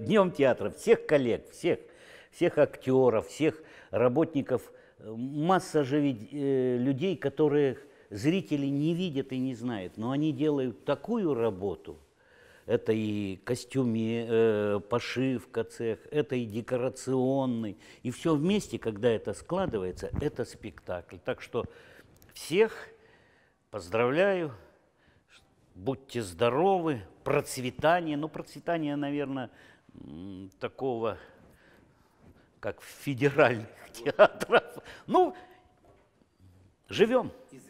днем театра, всех коллег, всех, всех актеров, всех работников, э, масса же ведь, э, людей, которых зрители не видят и не знают, но они делают такую работу. Это и костюме, э, пошивка цех, это и декорационный. И все вместе, когда это складывается, это спектакль. Так что всех поздравляю, будьте здоровы, процветание. Ну, процветание, наверное, такого, как федеральных театров. Ну, живем. Из